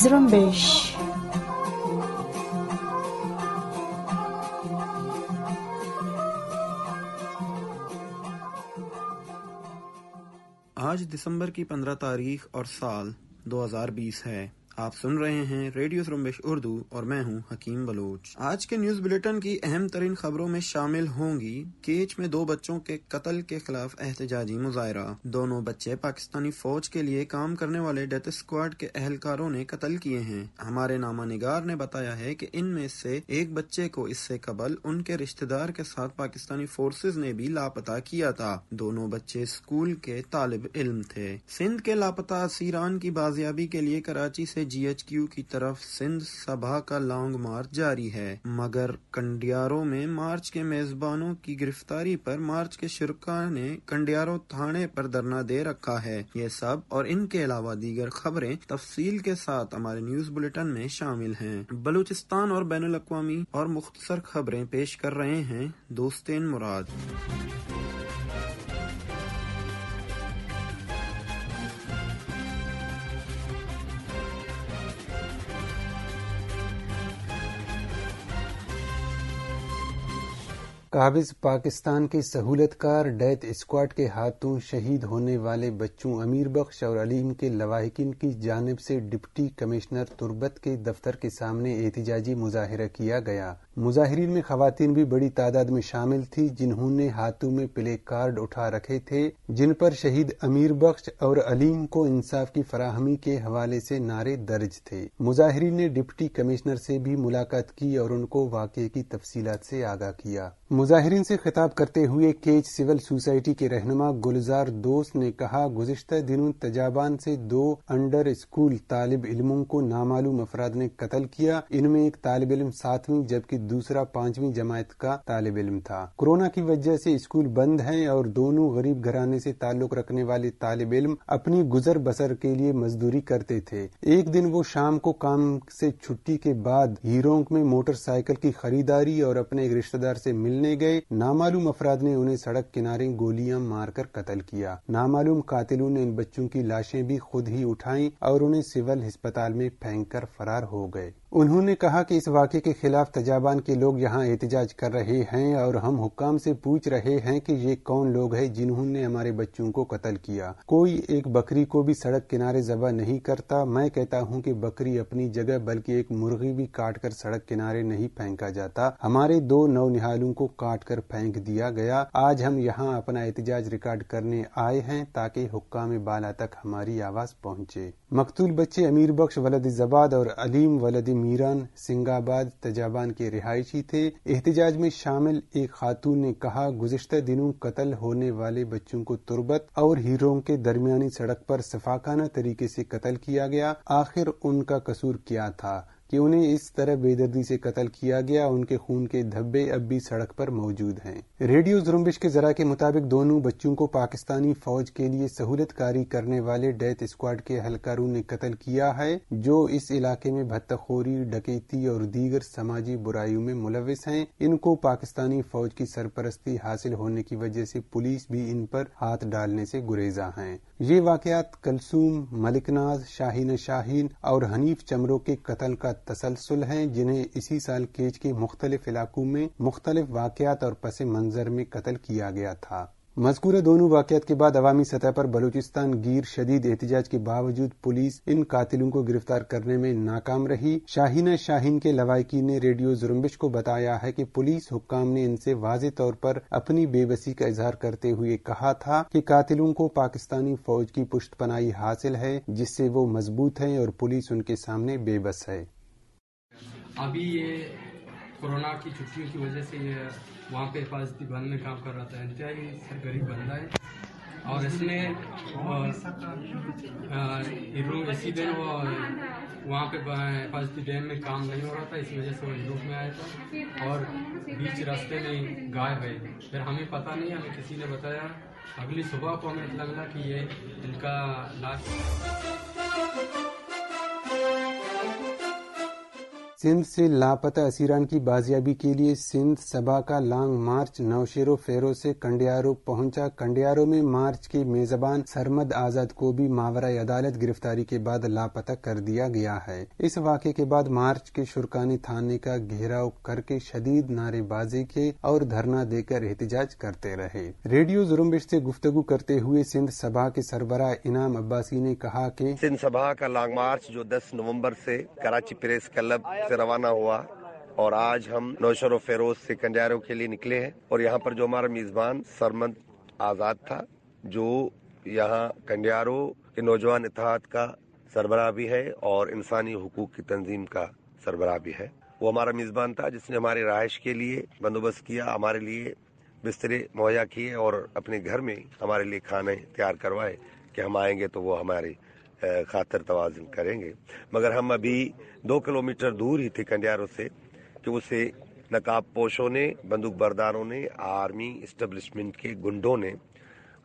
Zrumbish. आज दिसंबर की 15 तारीख और साल 2020 है आप सुन रहे हैं रेडियो रुमेश उर्दू और मैं हूं हकीम बलोच आज के न्यूज बुलेटिन की अहम तरीन खबरों में शामिल होंगी केच में दो बच्चों के कत्ल के खिलाफ एहतजाजी मुजाहरा दोनों बच्चे पाकिस्तानी फौज के लिए काम करने वाले डेथ स्क्वाड के एहलकारों ने कत्ल किए हैं हमारे नामा निगार ने बताया है की इनमें से एक बच्चे को इससे कबल उनके रिश्तेदार के साथ पाकिस्तानी फोर्सेज ने भी लापता किया था दोनों बच्चे स्कूल के तालब इल्म थे सिंध के लापता सीरान की बाजियाबी के लिए कराची से जीएचक्यू की तरफ सिंध सभा का लॉन्ग मार्च जारी है मगर कंडियारों में मार्च के मेजबानों की गिरफ्तारी पर मार्च के शुरा ने कंडियारों थाने पर धरना दे रखा है ये सब और इनके अलावा दीगर खबरें तफसील के साथ हमारे न्यूज बुलेटिन में शामिल है बलूचिस्तान और बैन अवी और मुख्तर खबरें पेश कर रहे हैं दोस्तेन मुराद काबिज पाकिस्तान के सहूलतकार डेथ स्क्वाड के हाथों शहीद होने वाले बच्चों अमीर बख्श और अलीम के लवाहकिन की जानब से डिप्टी कमिश्नर तुरबत के दफ्तर के सामने एहतजाजी मुजाहरा किया गया मुजाहरीन में खातन भी बड़ी तादाद में शामिल थी जिन्होंने हाथों में प्ले कार्ड उठा रखे थे जिन पर शहीद अमीर बख्श और अलीम को इंसाफ की फराहमी के हवाले से नारे दर्ज थे मुजाहरीन ने डिप्टी कमिश्नर से भी मुलाकात की और उनको वाकये की तफसीत से आगाह किया मुजाहरीन से खिताब करते हुए केच सिविल सोसाइटी के रहनमा गुलजार दोस्त ने कहा गुजशत दिनों तजाबान से दो अंडर स्कूल तालब इलमों को नामालूम अफराद ने कत्ल किया इनमें एक तालब इलम सातवीं जबकि दूसरा पांचवी जमात का तालब इम था कोरोना की वजह से स्कूल बंद हैं और दोनों गरीब घराने से ताल्लुक रखने वाले तालब इम अपनी गुजर बसर के लिए मजदूरी करते थे एक दिन वो शाम को काम से छुट्टी के बाद हीरोंक में मोटरसाइकिल की खरीदारी और अपने एक रिश्तेदार से मिलने गए नामालूम अफराद ने उन्हें सड़क किनारे गोलियां मारकर कत्ल किया नामालूम कातिलों ने इन बच्चों की लाशें भी खुद ही उठाई और उन्हें सिविल अस्पताल में फेंक कर फरार हो गए उन्होंने कहा कि इस वाक्य के खिलाफ तजाबान के लोग यहाँ एहतजाज कर रहे हैं और हम हुक्काम से पूछ रहे हैं कि ये कौन लोग हैं जिन्होंने हमारे बच्चों को कत्ल किया कोई एक बकरी को भी सड़क किनारे जबा नहीं करता मैं कहता हूँ कि बकरी अपनी जगह बल्कि एक मुर्गी भी काट कर सड़क किनारे नहीं फेंका जाता हमारे दो नौ निहालों को काट कर फेंक दिया गया आज हम यहाँ अपना एहतजाज रिकॉर्ड करने आए हैं ताकि हुक्काम बाला तक हमारी आवाज पहुँचे मकतूल बच्चे अमीर बख्श वलद जबाद और अलीम वलदी मीरान सिंगाबाद तजाबान के रिहायशी थे एहतजाज में शामिल एक खातून ने कहा गुजशत दिनों कत्ल होने वाले बच्चों को तुरबत और हीरो के दरमिया सड़क पर सफाखाना तरीके ऐसी कत्ल किया गया आखिर उनका कसूर क्या था कि उन्हें इस तरह बेदर्दी से कत्ल किया गया उनके खून के धब्बे अब भी सड़क पर मौजूद हैं रेडियो जुम्बिश के जरा के मुताबिक दोनों बच्चों को पाकिस्तानी फौज के लिए सहूलत कारी करने वाले डेथ स्क्वाड के हलकारों ने कत्ल किया है जो इस इलाके में भत्तखोरी डकैती और दीगर समाजी बुराइयों में मुलविस हैं इनको पाकिस्तानी फौज की सरपरस्ती हासिल होने की वजह से पुलिस भी इन पर हाथ डालने से गुरेजा है ये वाकत कलसूम मलिकनाज शाहीन शाहीन और हनीफ चमरों के कत्ल का तसलसल हैं जिन्हें इसी साल केच के मुख्तलिफ इलाकों में मुख्तलिफ वाकयात और पसे मंजर में कत्ल किया गया था मजकूर दोनों वाकत के बाद अवामी सतह पर बलूचिस्तान गिर शदीद एहतजाज के बावजूद पुलिस इन कातिलों को गिरफ्तार करने में नाकाम रही शाहीना शाहीन के लवाकी ने रेडियो जुरम्बिश को बताया है कि पुलिस हुक्काम ने इनसे वाज तौर पर अपनी बेबसी का इजहार करते हुए कहा था कि कातिलों को पाकिस्तानी फौज की पुष्ट पनाही हासिल है जिससे वो मजबूत है और पुलिस उनके सामने बेबस है अभी ये कोरोना की छुट्टियों की वजह से ये वहाँ पे हिफाजती बंद में काम कर रहा था इंतहाई सर गरीब बंदा है और इसने इसी दिन वो वहाँ पे हिफाजती डैम में काम नहीं हो रहा था इस वजह से वो यूरोप में आया था और बीच रास्ते में गायब है फिर हमें पता नहीं हमें किसी ने बताया अगली सुबह को हमें इतना लगा कि ये इनका लाश सिंध से लापता असीरान की बाजियाबी के लिए सिंध सभा का लॉन्ग मार्च नौशेरो फेरो से कंडियारो पहुंचा कंडियारो में मार्च के मेजबान सरमद आजाद को भी मावरा अदालत गिरफ्तारी के बाद लापता कर दिया गया है इस वाक्य के बाद मार्च के शुरकानी थाने का घेराव करके शदीद नारेबाजी के और धरना देकर एहतजाज करते रहे रेडियो जुर्मिश से गुफ्तगु करते हुए सिंध सभा के सरबरा इनाम अब्बासी ने कहा की सिंध सभा का लॉन्ग मार्च जो दस नवम्बर ऐसी कराची प्रेस क्लब से रवाना हुआ और आज हम नौशर फेरोज से कंजारो के लिए निकले हैं और यहाँ पर जो हमारा मेजबान सरमंद आज़ाद था जो यहाँ कंजारो के नौजवान इतिहाद का सरबराह भी है और इंसानी हकूक की तंजीम का सरबराह भी है वो हमारा मेज़बान था जिसने हमारे रहायश के लिए बंदोबस्त किया हमारे लिए बिस्तरे मुहैया किए और अपने घर में हमारे लिए खाने तैयार करवाए कि हम आएंगे तो वो हमारे खातर तोज़न करेंगे मगर हम अभी दो किलोमीटर दूर ही थे कंडियारों से कि उसे नकाब पोशों ने बंदूक बरदारों ने आर्मी इस्टबलिशमेंट के गुंडों ने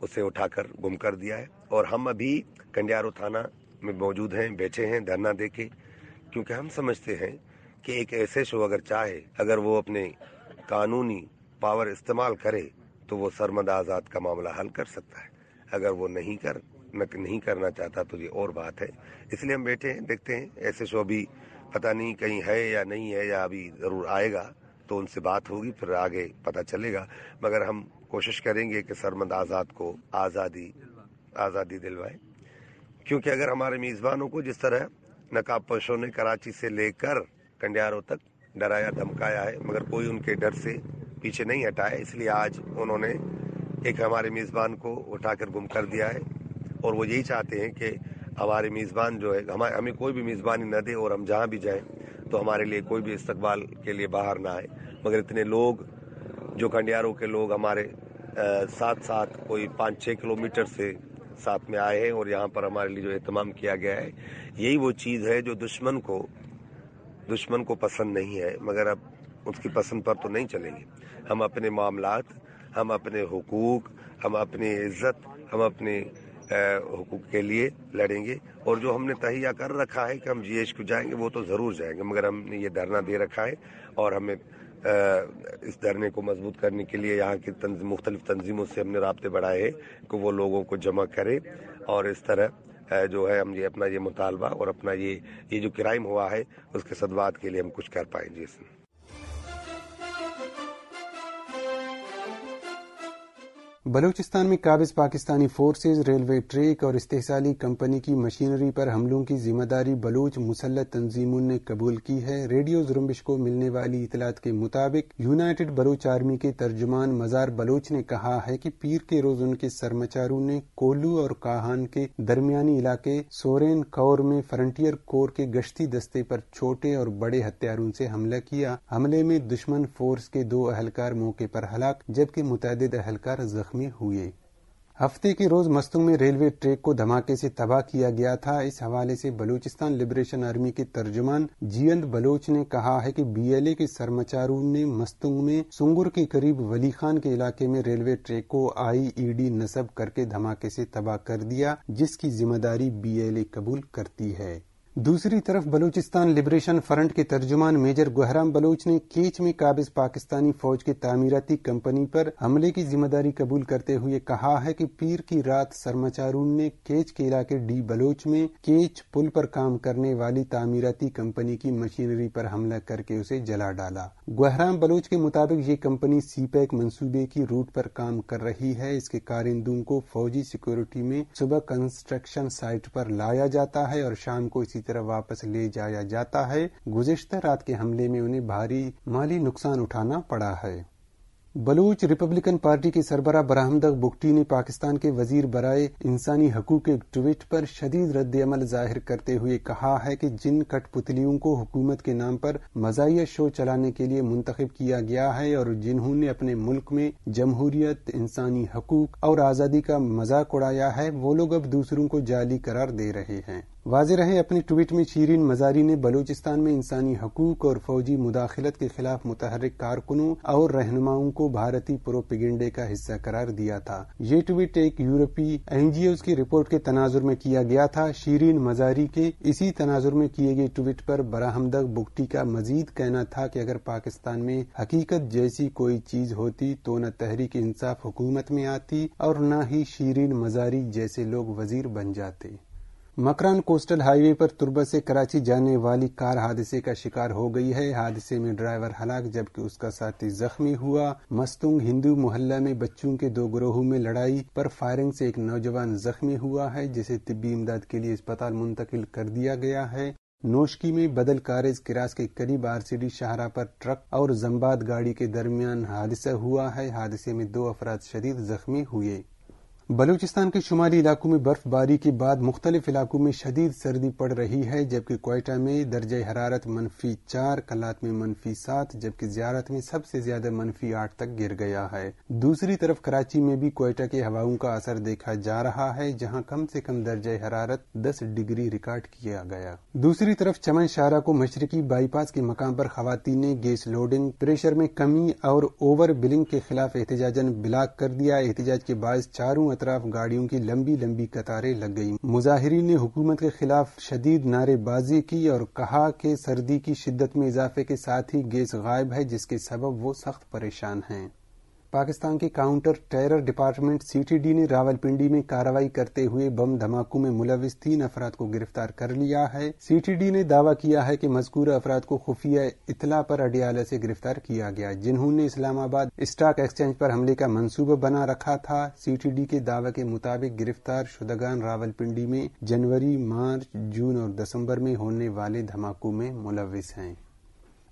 उसे उठाकर गुम कर दिया है और हम अभी कंडियारो थाना में मौजूद हैं बैठे हैं धरना दे के क्योंकि हम समझते हैं कि एक ऐसे शो अगर चाहे अगर वो अपने कानूनी पावर इस्तेमाल करे तो वो सरमद आज़ाद का मामला हल कर सकता है अगर वो नहीं कर मैं नहीं करना चाहता तो ये और बात है इसलिए हम बैठे हैं देखते हैं ऐसे शो तो अभी पता नहीं कहीं है या नहीं है या अभी ज़रूर आएगा तो उनसे बात होगी फिर आगे पता चलेगा मगर हम कोशिश करेंगे कि सरमंद आज़ाद को आज़ादी आज़ादी दिलवाए क्योंकि अगर हमारे मेज़बानों को जिस तरह नकाब नकाबपोशों ने कराची से लेकर कंडियारों तक डराया धमकाया है मगर कोई उनके डर से पीछे नहीं हटाया इसलिए आज उन्होंने एक हमारे मेज़बान को उठाकर गुम कर दिया है और वो यही चाहते हैं कि हमारे मेज़बान जो है हमारे हमें कोई भी मेज़बानी न दे और हम जहाँ भी जाएँ तो हमारे लिए कोई भी इस्तकबाल के लिए बाहर ना आए मगर इतने लोग जो खंडियारों के लोग हमारे आ, साथ साथ कोई पाँच छः किलोमीटर से साथ में आए हैं और यहाँ पर हमारे लिए जो एहतमाम किया गया है यही वो चीज़ है जो दुश्मन को दुश्मन को पसंद नहीं है मगर अब उसकी पसंद पर तो नहीं चलेंगे हम अपने मामला हम अपने हकूक़ हम अपनी इज़्ज़त हम अपने हुकूक के लिए लड़ेंगे और जो हमने तहिया कर रखा है कि हम जीएच को जाएंगे वो तो ज़रूर जाएंगे मगर हमने ये धरना दे रखा है और हमें इस धरने को मजबूत करने के लिए यहाँ की तंज, मुख्तलिफ तंजीमों से हमने रबते बढ़ाए हैं कि वो लोगों को जमा करें और इस तरह जो है हम ये अपना ये मुतालबा और अपना ये ये जो क्राइम हुआ है उसके सदवाद के लिए हम कुछ कर पाएंगे इसमें बलूचिस्तान में काबिज पाकिस्तानी फोर्सेज रेलवे ट्रेक और इस्तेसाली कंपनी की मशीनरी पर हमलों की जिम्मेदारी बलूच मुसलत तंजीमों ने कबूल की है रेडियो जुरम्बिश को मिलने वाली इतलात के मुताबिक यूनाइटेड बलूच आर्मी के तर्जुमान मजार बलूच ने कहा है की पीर के रोज उनके सरमचारों ने कोलू और काहान के दरमियानी इलाके सोरेन कौर में फ्रंटियर कोर के गश्ती दस्ते पर छोटे और बड़े हथियारों से हमला किया हमले में दुश्मन फोर्स के दो अहलकार मौके पर हलाक जबकि मुतद अहलकार जख्मी जख्मी हुए हफ्ते के रोज मस्तुंग में रेलवे ट्रैक को धमाके से तबाह किया गया था इस हवाले से बलूचिस्तान लिबरेशन आर्मी के तर्जुमान जियंद बलोच ने कहा है कि बीएलए के सरमाचारों ने मस्तुंग में सुंगुर के करीब वली खान के इलाके में रेलवे ट्रैक को आईईडी नसब करके धमाके से तबाह कर दिया जिसकी जिम्मेदारी बीएलए कबूल करती है दूसरी तरफ बलूचिस्तान लिबरेशन फ्रंट के तर्जुमान मेजर गुहराम बलोच ने केच में काबिज पाकिस्तानी फौज की तामीराती कंपनी पर हमले की जिम्मेदारी कबूल करते हुए कहा है कि पीर की रात सरमाचारून ने केच के इलाके डी बलोच में केच पुल पर काम करने वाली तामीराती कंपनी की मशीनरी पर हमला करके उसे जला डाला गुहराम बलोच के मुताबिक ये कंपनी सीपैक मंसूबे की रूट पर काम कर रही है इसके कारिंदों को फौजी सिक्योरिटी में सुबह कंस्ट्रक्शन साइट पर लाया जाता है और शाम को इसी तरफ वापस ले जाया जाता है गुजशत रात के हमले में उन्हें भारी माली नुकसान उठाना पड़ा है बलूच रिपब्लिकन पार्टी के सरबरा बरामदक बुगटी ने पाकिस्तान के वजीर बरए इंसानी हकूक के ट्वीट पर शदीद रद्द अमल जाहिर करते हुए कहा है कि जिन कठपुतलियों को हुकूमत के नाम पर मजाहिया शो चलाने के लिए मुंतखब किया गया है और जिन्होंने अपने मुल्क में जमहूरियत इंसानी हकूक और आज़ादी का मजाक उड़ाया है वो लोग अब दूसरों को जाली करार दे रहे हैं वाज रहे अपने ट्वीट में शीरिन मजारी ने बलूचिस्तान में इंसानी हकूक और फौजी मुदाखलत के खिलाफ मुतहरक कारकुनों और रहनुमाओं को भारतीय प्रोपिगेंडे का हिस्सा करार दिया था ये ट्वीट एक यूरोपीय एनजीओ की रिपोर्ट के तनाजुर में किया गया था शीरिन मजारी के इसी तनाजुर में किए गए ट्वीट पर बराहमदग बुगटी का मजीद कहना था कि अगर पाकिस्तान में हकीकत जैसी कोई चीज होती तो न तहरीक इंसाफ हुकूमत में आती और न ही शीरिन मजारी जैसे लोग वजीर बन जाते मकरान कोस्टल हाईवे पर तुरबत से कराची जाने वाली कार हादसे का शिकार हो गई है हादसे में ड्राइवर हलाक जबकि उसका साथी जख्मी हुआ मस्तुंग हिंदू मोहल्ला में बच्चों के दो ग्रोहों में लड़ाई पर फायरिंग से एक नौजवान जख्मी हुआ है जिसे तिब्बी इमदाद के लिए अस्पताल मुंतकिल कर दिया गया है नोशकी में बदल कारेज किरास के करीब आरसीडी शाहरा पर ट्रक और जम्बाद गाड़ी के दरमियान हादसा हुआ है हादसे में दो अफराद शदीद जख्मी हुए बलूचिस्तान के शुमाली इलाकों में बर्फबारी के बाद मुख्तलिफ इलाकों में शदीद सर्दी पड़ रही है जबकि कोयटा में दर्ज हरारत मनफी चार कलात में मनफी सात जबकि जियारत में सबसे ज्यादा मनफी आठ तक गिर गया है दूसरी तरफ कराची में भी कोयटा के हवाओं का असर देखा जा रहा है जहाँ कम से कम दर्ज हरारत दस डिग्री रिकॉर्ड किया गया दूसरी तरफ चमन शाहरा को मशरकी बाईपास के मकाम पर खातन ने गैस लोडिंग प्रेशर में कमी और ओवर बिलिंग के खिलाफ एहतजाजन ब्लॉक कर दिया एहतजाज के बाद चारों तरफ गाड़ियों की लंबी लंबी कतारें लग गई मुजाहरीन ने हुकूमत के खिलाफ शदीद नारेबाजी की और कहा कि सर्दी की शिद्दत में इजाफे के साथ ही गैस गायब है जिसके सबब वो सख्त परेशान हैं पाकिस्तान के काउंटर टेरर डिपार्टमेंट सीटीडी ने रावलपिंडी में कार्रवाई करते हुए बम धमाकों में मुलविस तीन अफराद को गिरफ्तार कर लिया है सीटीडी ने दावा किया है कि मजकूर अफराद को खुफिया इतला पर अडियाला से गिरफ्तार किया गया जिन्होंने इस्लामाबाद स्टॉक एक्सचेंज पर हमले का मंसूबा बना रखा था सीटीडी के दावा के मुताबिक गिरफ्तार शुदगान रावलपिंडी में जनवरी मार्च जून और दिसंबर में होने वाले धमाकों में मुलविस हैं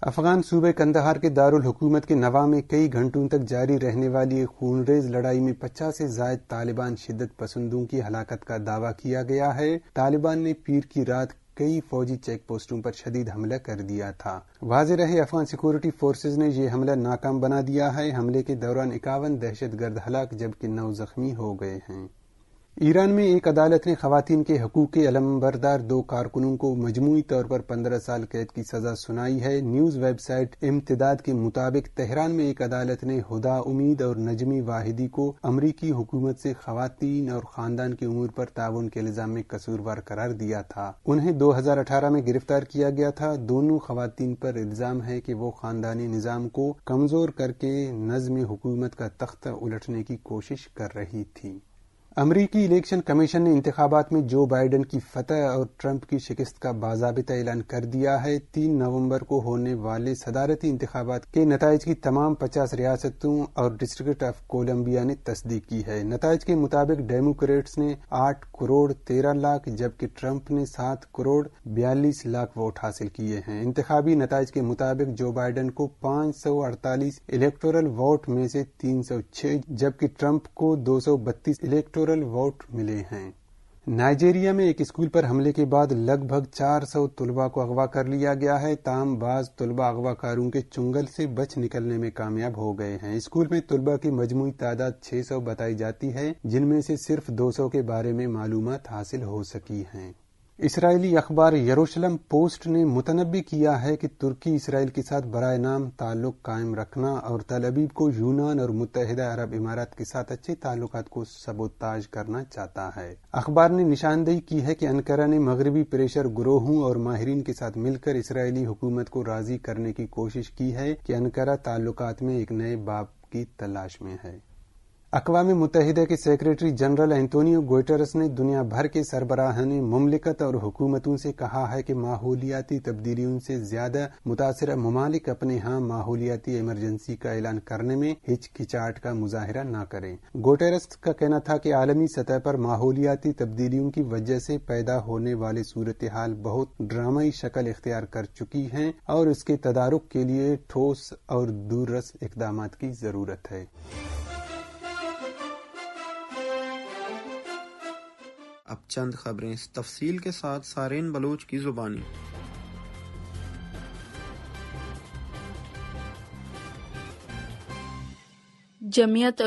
अफगान सूबे कंदहार के दारुल हुकूमत के नवा में कई घंटों तक जारी रहने वाली एक खूनरेज लड़ाई में 50 से जायद तालिबान शिदत पसंदों की हलाकत का दावा किया गया है तालिबान ने पीर की रात कई फौजी चेक पोस्टों पर शदीद हमला कर दिया था वाज रहे अफगान सिक्योरिटी फोर्सेज ने यह हमला नाकाम बना दिया है हमले के दौरान इक्यावन दहशत गर्द हलाक जबकि नौ जख्मी हो गए हैं ईरान में एक अदालत ने खातन के हकूक के अलमबरदार दो कारकुनों को मजमू तौर पर पंद्रह साल कैद की सजा सुनाई है न्यूज वेबसाइट इम्तदाद के मुताबिक तेहरान में एक अदालत ने हुदा उम्मीद और नजमी वाहिदी को अमरीकी हुकूमत से खातन और खानदान की उमूर पर ताउन के इल्जाम में कसूरवार करार दिया था उन्हें दो हजार अठारह में गिरफ्तार किया गया था दोनों खातन पर इल्जाम है कि वो खानदानी निज़ाम को कमजोर करके नज्म हुकूमत का तख्ता उलटने की कोशिश कर रही थी अमरीकी इलेक्शन कमीशन ने इंतबात में जो बाइडन की फतह और ट्रंप की शिकस्त का बाजाबिता ऐलान कर दिया है तीन नवंबर को होने वाले सदारती इंतबात के नतज की तमाम पचास रियासतों और डिस्ट्रिक्ट ऑफ कोलम्बिया ने तस्दीक की है नतज के मुताबिक डेमोक्रेट्स ने आठ करोड़ तेरह लाख जबकि ट्रंप ने सात करोड़ बयालीस लाख वोट हासिल किए हैं इंतबी नतज के मुताबिक जो बाइडन को पाँच सौ अड़तालीस इलेक्टोरल वोट में से तीन सौ छह जबकि ट्रंप को दो सौ बत्तीस इलेक्टोर इलेक्टोरल वोट मिले हैं नाइजेरिया में एक स्कूल पर हमले के बाद लगभग 400 तलबा को अगवा कर लिया गया है ताम बाज तलबा अगवाकारों के चुंगल से बच निकलने में कामयाब हो गए हैं स्कूल में तलबा की मजमू तादाद 600 बताई जाती है जिनमें से सिर्फ 200 के बारे में मालूम हासिल हो सकी हैं इसराइली अखबार यरूशलम पोस्ट ने मुतनबी किया है कि तुर्की इसराइल के साथ बरए नाम ताल्लुक कायम रखना और तलबीब को यूनान और मुतहदा अरब इमारात के साथ अच्छे ताल्लुक को सबोताज करना चाहता है अखबार ने निशानदेही की है कि अनकरा ने मगरबी प्रेशर ग्रोहों और माहरीन के साथ मिलकर इसराइली हुकूमत को राजी करने की कोशिश की है कि अनकरा ताल्लुक में एक नए बाप की तलाश में है अकवा मुतहदे के सेक्रेटरी जनरल एंतोनियो गोयटरस ने दुनिया भर के ने ममलिकत और हुकूमतों से कहा है कि माहौलियाती तब्दीलियों से ज्यादा मुतासर ममालिक अपने यहाँ माहौलियाती इमरजेंसी का ऐलान करने में हिचकिचाहट का मुजाहरा न करें गोटेरस का कहना था कि आलमी सतह पर माहौलियाती तब्दीलियों की वजह से पैदा होने वाली सूरत हाल बहुत ड्रामाई शक्ल इख्तियार कर चुकी है और इसके तदारुक के लिए ठोस और दूरस इकदाम की जरूरत है अब चंद खबरें तफसील के साथ सारेन बलोच की जुबानी जमीयत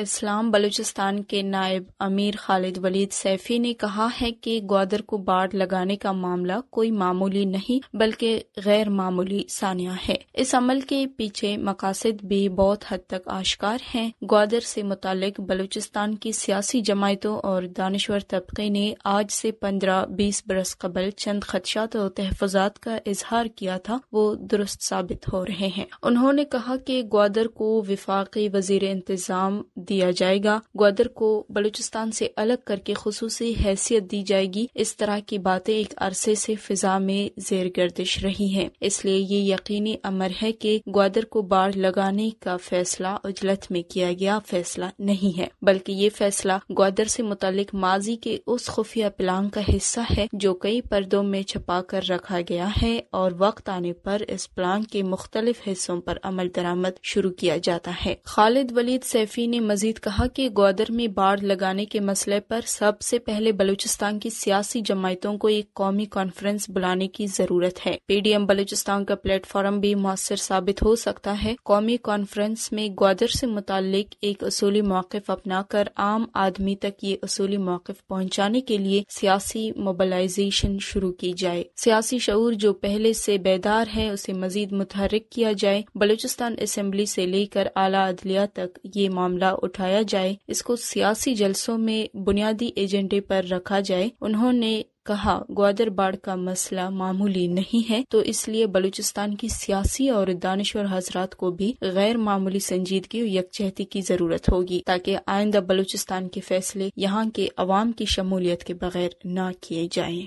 इस्लाम बलूचिस्तान के नायब अमीर खालिद वलीद सैफी ने कहा है कि ग्वादर को बाढ़ लगाने का मामला कोई मामूली नहीं बल्कि गैर मामूली सानिया है इस अमल के पीछे मकासद भी बहुत हद तक आश्कार हैं ग्वादर से मुतक बलूचिस्तान की सियासी जमायतों और दानश्वर तबके ने आज से पंद्रह बीस बरस कबल चंद खदशात और तहफात का इजहार किया था वो दुरुस्त साबित हो रहे हैं उन्होंने कहा कि ग्वादर को विफाकी वजीर इंतजाम दिया जाएगा ग्वादर को बलूचिस्तान से अलग करके खसूसी हैसियत दी जाएगी इस तरह की बातें एक अरसे से फिजा में जेर गर्दिश रही है इसलिए ये यकीनी अमर है की ग्वादर को बाढ़ लगाने का फैसला उजलत में किया गया फैसला नहीं है बल्कि ये फैसला ग्वादर से मुतलिक माजी के उस खुफिया प्लान का हिस्सा है जो कई पर्दों में छपा कर रखा गया है और वक्त आने पर इस प्लान के मुख्तलिफ हिस्सों पर अमल दरामद शुरू किया जाता है खालिद वलीद सैफी ने मजीद कहा कि ग्वादर में बाढ़ लगाने के मसले पर सबसे पहले बलूचिस्तान की सियासी जमायतों को एक कौमी कॉन्फ्रेंस बुलाने की जरूरत है पीडीएम बलूचिस्तान का प्लेटफॉर्म भी मौसर साबित हो सकता है कौमी कॉन्फ्रेंस में ग्वादर से मुतक एक असूली मौकफ अपना कर आम आदमी तक ये असूली मौकफ पहुँचाने के लिए सियासी मोबालाइजेशन शुरू की जाए सियासी शूर जो पहले से बेदार है उसे मजीद मुतहरक किया जाए बलूचिस्तान असम्बली से लेकर आला अदलिया तक ये मामला उठाया जाए इसको सियासी जलसों में बुनियादी एजेंडे पर रखा जाए उन्होंने कहा ग्वादर बाढ़ का मसला मामूली नहीं है तो इसलिए बलूचिस्तान की सियासी और दानश्वर हजरात को भी गैर मामूली संजीदगी और यकजहती की जरूरत होगी ताकि आइंदा बलूचिस्तान के फैसले यहाँ के अवाम की शमूलियत के बगैर न किए जाएं।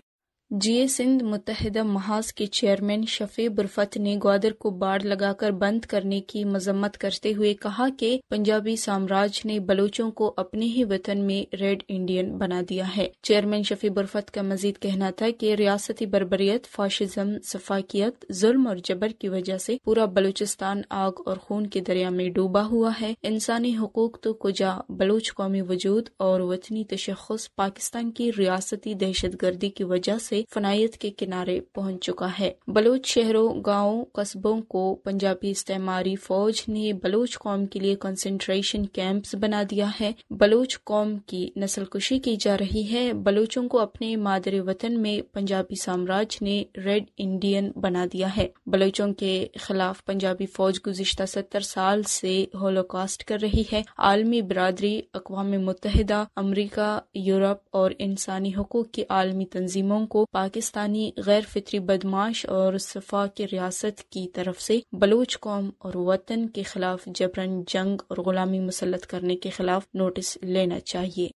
जीए सिंध मुतहदा महाज के चेयरमैन शफी बुरफत ने ग्वादर को बाढ़ लगाकर बंद करने की मजम्मत करते हुए कहा कि पंजाबी साम्राज्य ने बलोचों को अपने ही वतन में रेड इंडियन बना दिया है चेयरमैन शफी बुरफत का मजीद कहना था कि रियासती बरबरीत फाशिज्म सफाकियत जुल्म और जबर की वजह से पूरा बलूचिस्तान आग और खून के दरिया में डूबा हुआ है इंसानी हकूक तो कुजा बलोच कौमी वजूद और वतनी तशखस पाकिस्तान की रियासती दहशत गर्दी की वजह से फनायत फनाइत के किनारे पहुंच चुका है बलोच शहरों गाँव कस्बों को पंजाबी इस्तेमारी फौज ने बलोच कौम के लिए कंसंट्रेशन कैंप्स बना दिया है बलोच कौम की नस्ल कुशी की जा रही है बलोचों को अपने मादरे वतन में पंजाबी साम्राज्य ने रेड इंडियन बना दिया है बलोचों के खिलाफ पंजाबी फौज गुजशत सत्तर साल से होलोकास्ट कर रही है आलमी बरदरी अकवा मुतहदा अमरीका यूरोप और इंसानी हकूक की आलमी तंजीमों को पाकिस्तानी गैर फित्री बदमाश और सफा वफाक रियासत की तरफ से बलूच कौम और वतन के खिलाफ जबरन जंग और गुलामी मुसलत करने के खिलाफ नोटिस लेना चाहिए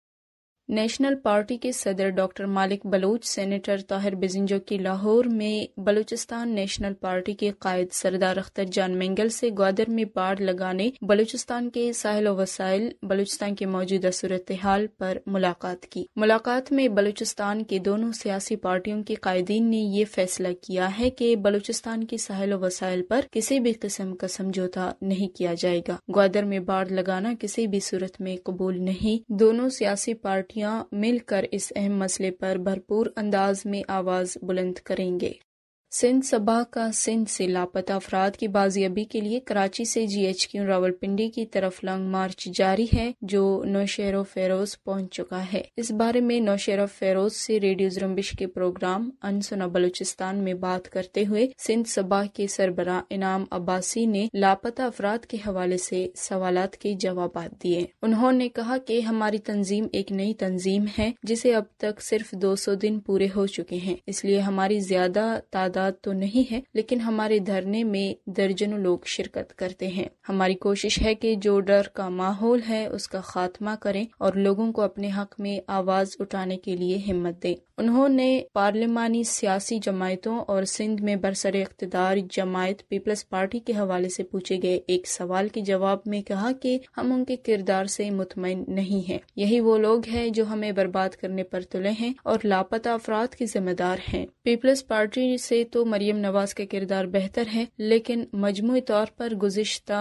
नेशनल पार्टी के सदर डॉक्टर मालिक बलूच सेनेटर ताहिर बिजिंजो की लाहौर में बलूचिस्तान नेशनल पार्टी के कायद सरदार अख्तर जान मेंगल से ग्वादर में बाढ़ लगाने बलूचिस्तान के साहिल वसाइल बलूचिस्तान की मौजूदा सूरत हाल पर मुलाकात की मुलाकात में बलूचिस्तान के दोनों सियासी पार्टियों के कायदीन ने ये फैसला किया है कि बलूचिस्तान के साहिल वसाइल पर किसी भी किस्म का समझौता नहीं किया जाएगा ग्वादर में बाढ़ लगाना किसी भी सूरत में कबूल नहीं दोनों सियासी पार्टी पार्टियां मिलकर इस अहम मसले पर भरपूर अंदाज में आवाज बुलंद करेंगे सिंध सभा का सिंध से लापता अफराद की बाजियाबी के लिए कराची से जीएचक्यू रावलपिंडी की तरफ लॉन्ग मार्च जारी है जो नौशेर फेरोज पहुंच चुका है इस बारे में नौशेर फेरोज से रेडियो जरम्बिश के प्रोग्राम अनसुना बलूचिस्तान में बात करते हुए सिंध सभा के सरबरा इनाम अब्बासी ने लापता अफराद के हवाले से सवाल के जवाब दिए उन्होंने कहा की हमारी तंजीम एक नई तंजीम है जिसे अब तक सिर्फ दो सौ दिन पूरे हो चुके हैं इसलिए हमारी ज्यादा तादाद तादाद तो नहीं है लेकिन हमारे धरने में दर्जनों लोग शिरकत करते हैं हमारी कोशिश है कि जो डर का माहौल है उसका खात्मा करें और लोगों को अपने हक में आवाज उठाने के लिए हिम्मत दें उन्होंने पार्लियामानी सियासी जमायतों और सिंध में बरसर इकतदार जमायत पीपल्स पार्टी के हवाले से पूछे गए एक सवाल के जवाब में कहा कि हम उनके किरदार से मुतमिन नहीं हैं यही वो लोग हैं जो हमें बर्बाद करने पर तुले हैं और लापता अफराद के जिम्मेदार हैं पीपल्स पार्टी से तो मरियम नवाज का किरदार बेहतर है लेकिन मजमू तौर पर गुजशत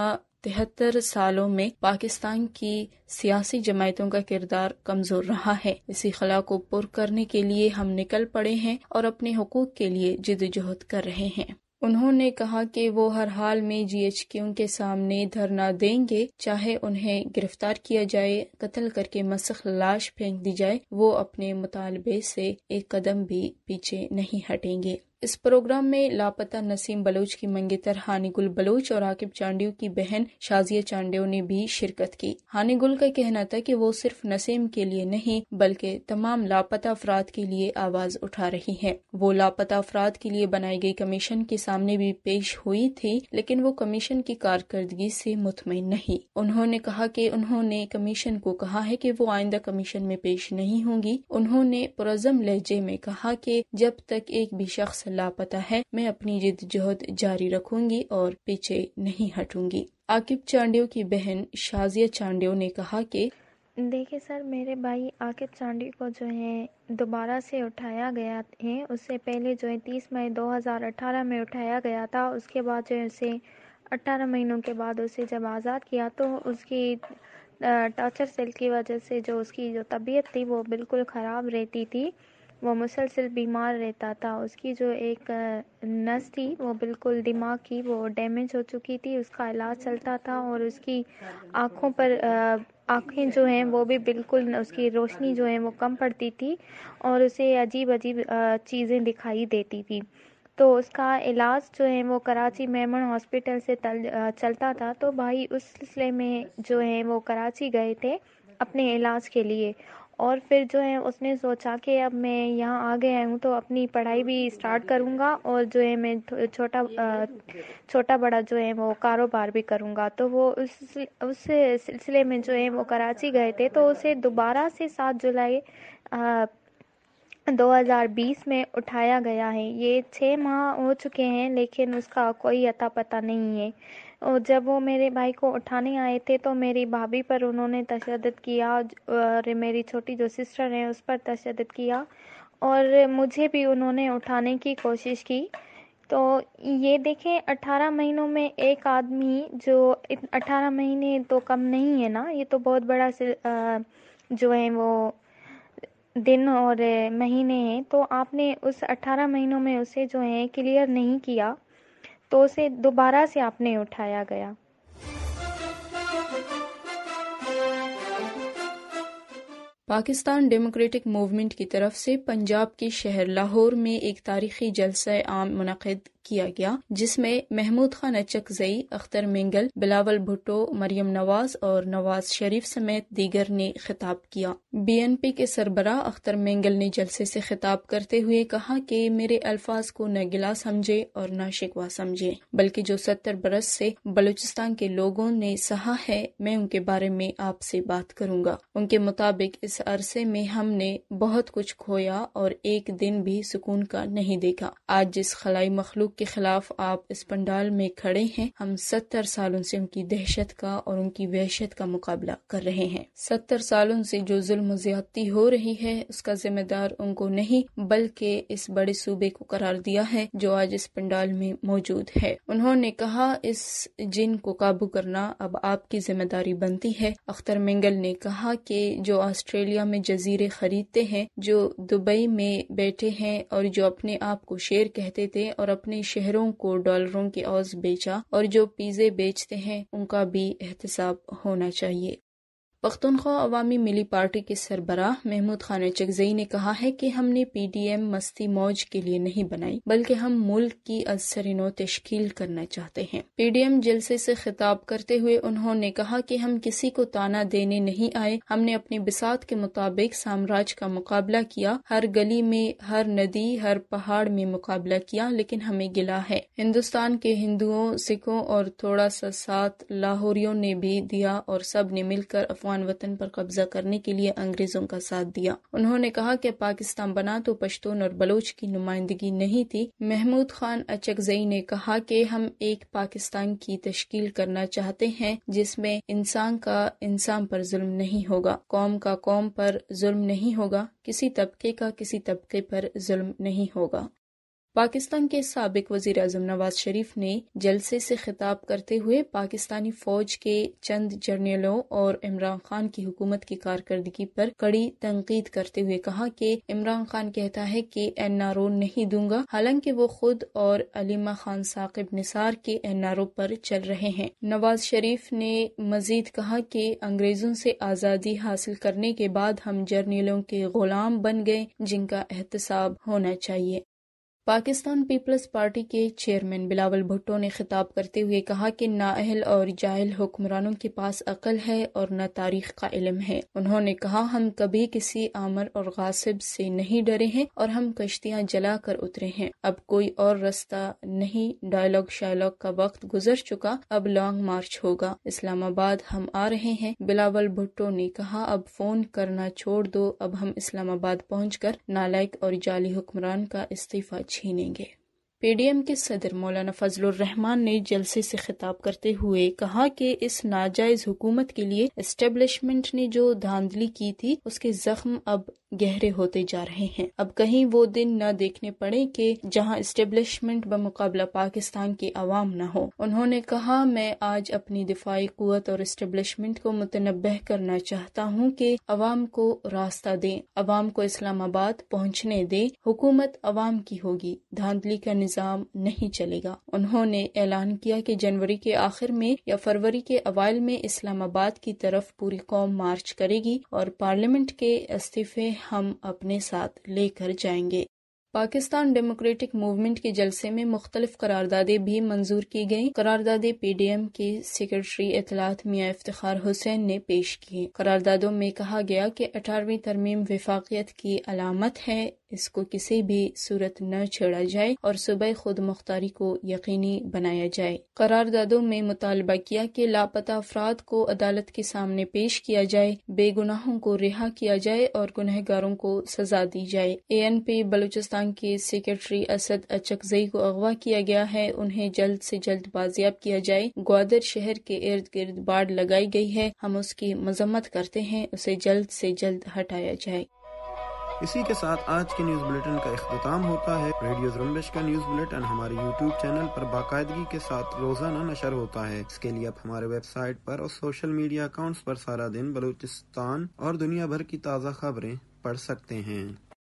तिहत्तर सालों में पाकिस्तान की सियासी जमायतों का किरदार कमजोर रहा है इसी खला को पुर करने के लिए हम निकल पड़े हैं और अपने हकूक के लिए जिदोजहद कर रहे हैं उन्होंने कहा कि वो हर हाल में जीएचक्यू के सामने धरना देंगे चाहे उन्हें गिरफ्तार किया जाए कत्ल करके मसख लाश फेंक दी जाए वो अपने मुतालबे से एक कदम भी पीछे नहीं हटेंगे इस प्रोग्राम में लापता नसीम बलोच की मंगेतर हानिगुल बलोच और आकिब चांडियो की बहन शाजिया चांडियो ने भी शिरकत की हानिगुल का कहना था कि वो सिर्फ नसीम के लिए नहीं बल्कि तमाम लापता अफराद के लिए आवाज उठा रही है वो लापता अफराद के लिए बनाई गई कमीशन के सामने भी पेश हुई थी लेकिन वो कमीशन की कारकर्दगी से मुतमिन नहीं उन्होंने कहा कि उन्होंने कमीशन को कहा है कि वो आइंदा कमीशन में पेश नहीं होंगी उन्होंने पुरजम लहजे में कहा कि जब तक एक भी शख्स लापता है मैं अपनी जिद्दोजहद जारी रखूंगी और पीछे नहीं हटूंगी आकिब चांडियो की बहन शाजिया चांडियो ने कहा कि देखिए सर मेरे भाई आकिब चांडी को जो है दोबारा से उठाया गया है उससे पहले जो है तीस मई 2018 में उठाया गया था उसके बाद जो है उसे अट्ठारह महीनों के बाद उसे जब आज़ाद किया तो उसकी टॉर्चर सेल की वजह से जो उसकी जो तबीयत थी वो बिल्कुल ख़राब रहती थी वो मुसलसल बीमार रहता था उसकी जो एक नस थी वो बिल्कुल दिमाग की वो डैमेज हो चुकी थी उसका इलाज चलता था और उसकी आँखों पर आँखें जो हैं वो भी बिल्कुल उसकी रोशनी जो है वो कम पड़ती थी और उसे अजीब अजीब चीज़ें दिखाई देती थी तो उसका इलाज जो है वो कराची मेमन हॉस्पिटल से तल, चलता था तो भाई उस सिलसिले में जो है वो कराची गए थे अपने इलाज के लिए और फिर जो है उसने सोचा कि अब मैं यहाँ आ गया हूँ तो अपनी पढ़ाई भी स्टार्ट करूँगा और जो है मैं छोटा छोटा बड़ा जो है वो कारोबार भी करूँगा तो वो उस उस सिलसिले में जो है वो कराची गए थे तो उसे दोबारा से सात जुलाई आ, 2020 में उठाया गया है ये छः माह हो चुके हैं लेकिन उसका कोई अता पता नहीं है और जब वो मेरे भाई को उठाने आए थे तो मेरी भाभी पर उन्होंने तशद किया और मेरी छोटी जो सिस्टर है उस पर तशद किया और मुझे भी उन्होंने उठाने की कोशिश की तो ये देखें अट्ठारह महीनों में एक आदमी जो अट्ठारह महीने तो कम नहीं है ना ये तो बहुत बड़ा जो है वो दिन और महीने हैं तो आपने उस अट्ठारह महीनों में उसे जो है क्लियर नहीं किया तो उसे दोबारा से आपने उठाया गया पाकिस्तान डेमोक्रेटिक मूवमेंट की तरफ से पंजाब के शहर लाहौर में एक तारीखी जलसा आम मनद किया गया जिसमें महमूद खान अचकजई अख्तर मेंगल बिलावल भुट्टो मरियम नवाज और नवाज शरीफ समेत दीगर ने खिताब किया बी एन पी के सरबरा अख्तर मेंगल ने जलसे से खिताब करते हुए कहा कि मेरे अल्फाज को न गिला समझे और न शिकवा समझे बल्कि जो सत्तर बरस से बलूचिस्तान के लोगों ने सहा है मैं उनके बारे में आपसे बात करूंगा उनके मुताबिक इस अरसे में हमने बहुत कुछ खोया और एक दिन भी सुकून का नहीं देखा आज जिस खलाई मखलूक हुकूक के खिलाफ आप इस पंडाल में खड़े हैं हम सत्तर सालों से उनकी दहशत का और उनकी वहशत का मुकाबला कर रहे हैं सत्तर सालों से जो जुल्म ज्यादती हो रही है उसका जिम्मेदार उनको नहीं बल्कि इस बड़े सूबे को करार दिया है जो आज इस पंडाल में मौजूद है उन्होंने कहा इस जिन को काबू करना अब आपकी जिम्मेदारी बनती है अख्तर मंगल ने कहा कि जो ऑस्ट्रेलिया में जजीरे खरीदते हैं जो दुबई में बैठे हैं और जो अपने आप को शेर कहते थे और अपने शहरों को डॉलरों के औज बेचा और जो पिज़्ज़े बेचते हैं उनका भी एहतसाब होना चाहिए पख्तनख्वा अवामी मिली पार्टी के सरबराह महमूद खान चकजई ने कहा है कि हमने पी डी एम मस्ती मौज के लिए नहीं बनाई बल्कि हम मुल्क की अजसरिनो तश्कील करना चाहते हैं पी डी एम जलसे से खिताब करते हुए उन्होंने कहा कि हम किसी को ताना देने नहीं आए हमने अपने बिसात के मुताबिक साम्राज्य का मुकाबला किया हर गली में हर नदी हर पहाड़ में मुकाबला किया लेकिन हमें गिला है हिंदुस्तान के हिंदुओं सिखों और थोड़ा सा साथ लाहौरियों ने भी दिया और सब ने मिलकर अफवाह अफगान वतन पर कब्जा करने के लिए अंग्रेजों का साथ दिया उन्होंने कहा कि पाकिस्तान बना तो पश्तून और बलोच की नुमाइंदगी नहीं थी महमूद खान अचकजई ने कहा कि हम एक पाकिस्तान की तश्कील करना चाहते हैं जिसमें इंसान का इंसान पर जुल्म नहीं होगा कौम का कौम पर जुल्म नहीं होगा किसी तबके का किसी तबके पर जुल्म नहीं होगा पाकिस्तान के सबक वज़ी अजम नवाज शरीफ ने जलसे से खिताब करते हुए पाकिस्तानी फौज के चंद जर्नलों और इमरान खान की हुकूमत की कारकर्दगी पर कड़ी तनकीद करते हुए कहा कि इमरान खान कहता है कि एन आर ओ नहीं दूंगा हालांकि वो खुद और अलीमा खान साकिब निसार के एन आर ओ पर चल रहे हैं नवाज शरीफ ने मजीद कहा कि अंग्रेजों से आज़ादी हासिल करने के बाद हम जर्नलों के गुलाम बन गए जिनका एहतसाब होना चाहिए पाकिस्तान पीपल्स पार्टी के चेयरमैन बिलावल भुट्टो ने खिताब करते हुए कहा कि नाअहल और जाहिल हुक्मरानों के पास अकल है और न तारीख का इलम है उन्होंने कहा हम कभी किसी आमर और गासिब से नहीं डरे हैं और हम कश्तियां जला कर उतरे हैं अब कोई और रास्ता नहीं डायलॉग शायलॉग का वक्त गुजर चुका अब लॉन्ग मार्च होगा इस्लामाबाद हम आ रहे हैं बिलावल भुट्टो ने कहा अब फोन करना छोड़ दो अब हम इस्लामाबाद पहुँच कर नालायक और जाली हुक्मरान का इस्तीफा छीनेंगे पीडीएम के सदर मौलाना फजलुर रहमान ने जलसे से खिताब करते हुए कहा कि इस नाजायज हुकूमत के लिए एस्टेब्लिशमेंट ने जो धांधली की थी उसके जख्म अब गहरे होते जा रहे हैं अब कहीं वो दिन न देखने पड़े कि जहां इस्टेब्लिशमेंट मुकाबला पाकिस्तान की आवाम न हो उन्होंने कहा मैं आज अपनी दिफाई कुत और इस्टेब्लिशमेंट को मुतनब करना चाहता हूँ कि अवाम को रास्ता दें अवाम को इस्लामाबाद पहुँचने दें हुकूमत अवाम की होगी धांधली का निज़ाम नहीं चलेगा उन्होंने ऐलान किया कि जनवरी के आखिर में या फरवरी के अवाल में इस्लामाबाद की तरफ पूरी कौम मार्च करेगी और पार्लियामेंट के इस्तीफे हम अपने साथ लेकर जाएंगे पाकिस्तान डेमोक्रेटिक मूवमेंट के जलसे में मुख्तलिफ करारदादे भी मंजूर की गयी करारदादे पी डी एम के सेक्रेटरी इतलात मियाँ इफ्तार हुसैन ने पेश की करारदादों में कहा गया कि अठारहवीं तरमीम विफाकियत की अलामत है इसको किसी भी सूरत न छेड़ा जाए और सुबह खुद मुख्तारी को यकीनी बनाया जाए करारदादों में मुतालबा किया कि लापता अफराद को अदालत के सामने पेश किया जाए बेगुनाहों को रिहा किया जाए और गुनहगारों को सजा दी जाए ए एन पी बलूचिस्तान के सेक्रेटरी असद अचकजई को अगवा किया गया है उन्हें जल्द से जल्द बाजियाब किया जाए ग्वादर शहर के इर्द गिर्द बाढ़ लगाई गई है हम उसकी मजम्मत करते हैं उसे जल्द से जल्द हटाया जाए इसी के साथ आज के न्यूज बुलेटिन का अख्ताम होता है रेडियो जुम्बिश का न्यूज बुलेटिन हमारे यूट्यूब चैनल पर बाकायदगी के साथ रोजाना नशर होता है इसके लिए आप हमारे वेबसाइट पर और सोशल मीडिया अकाउंट्स पर सारा दिन बलूचिस्तान और दुनिया भर की ताज़ा खबरें पढ़ सकते हैं